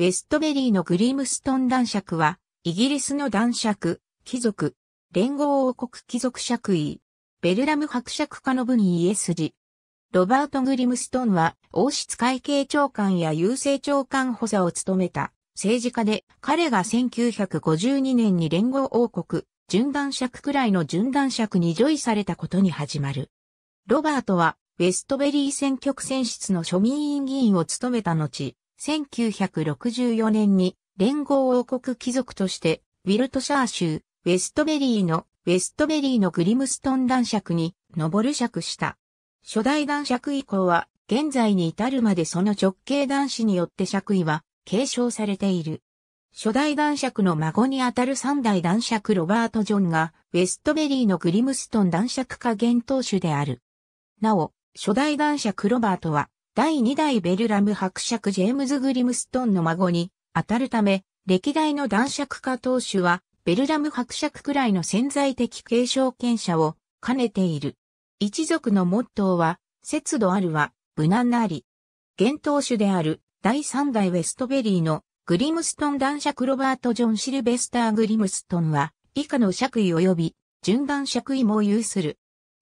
ウェストベリーのグリムストン男爵は、イギリスの男爵、貴族、連合王国貴族爵位、ベルラム伯爵家の部に家筋。ロバート・グリムストンは、王室会計長官や郵政長官補佐を務めた政治家で、彼が1952年に連合王国、準男爵くらいの準男爵にジョイされたことに始まる。ロバートは、ウェストベリー選挙区選出の庶民委員議員を務めた後、1964年に連合王国貴族としてウィルトシャー州ウェストベリーのウェストベリーのグリムストン男爵に上る爵した。初代男爵以降は現在に至るまでその直系男子によって爵位は継承されている。初代男爵の孫にあたる三代男爵ロバート・ジョンが、ウェストベリーのグリムストン男爵家元当主である。なお、初代男爵ロバートは、第2代ベルラム伯爵ジェームズ・グリムストンの孫に当たるため、歴代の男爵家当主は、ベルラム伯爵くらいの潜在的継承権者を兼ねている。一族のモットーは、節度あるは、無難なり。現当主である、第3代ウェストベリーのグリムストン男爵ロバート・ジョン・シルベスター・グリムストンは、以下の爵位及び、順番爵位も有する。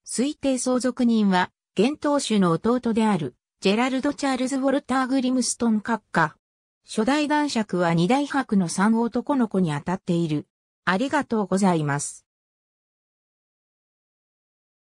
推定相続人は、現当主の弟である、ジェラルド・チャールズ・ウォルター・グリムストン閣下。初代男爵は二代伯の三男の子に当たっている。ありがとうございます。